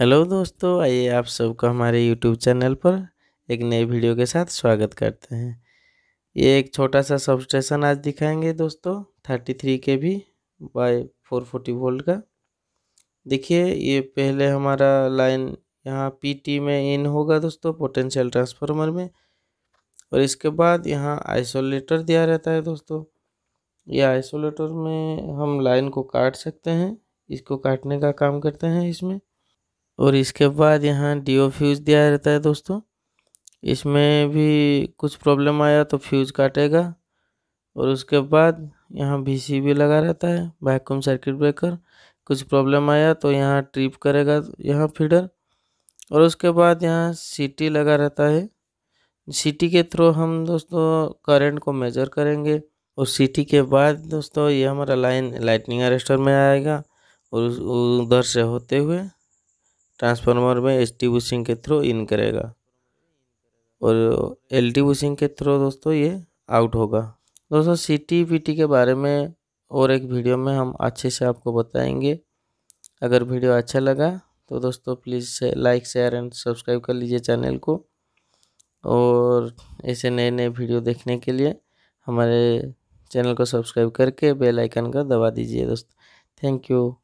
hello दोस्तों आइए आप सबको हमारे यूट्यूब चैनल पर एक नए वीडियो के साथ स्वागत करते हैं ये एक छोटा सा सबस्टेशन आज दिखाएंगे दोस्तों थर्टी थ्री के भी बाई फोर फोर्टी वोल्ट का देखिए ये पहले हमारा लाइन यहाँ पीटी में इन होगा दोस्तों पोटेंशियल ट्रांसफार्मर में और इसके बाद यहाँ आइसोलेटर दिया रहता है दोस्तों ये आइसोलेटर में हम लाइन को काट सकते हैं इसको काटने का काम करते हैं इसमें और इसके बाद यहाँ डी ओ फ्यूज़ दिया रहता है दोस्तों इसमें भी कुछ प्रॉब्लम आया तो फ्यूज़ काटेगा और उसके बाद यहाँ बी सी भी लगा रहता है वैक्यूम सर्किट ब्रेकर कुछ प्रॉब्लम आया तो यहाँ ट्रिप करेगा यहाँ फीडर और उसके बाद यहाँ सीटी लगा रहता है सीटी के थ्रू हम दोस्तों करंट को मेजर करेंगे और सीटी के बाद दोस्तों ये हमारा लाइन लाइटनिंग अरेस्टर में आएगा और उधर से होते हुए ट्रांसफार्मर में एच टी बुशिंग के थ्रू इन करेगा और एल टी बुशिंग के थ्रू दोस्तों ये आउट होगा दोस्तों सी टी पी टी के बारे में और एक वीडियो में हम अच्छे से आपको बताएंगे अगर वीडियो अच्छा लगा तो दोस्तों please like share and subscribe कर लीजिए चैनल को और ऐसे नए नए वीडियो देखने के लिए हमारे चैनल को सब्सक्राइब करके बेल आइकन का दबा दीजिए दोस्तों थैंक यू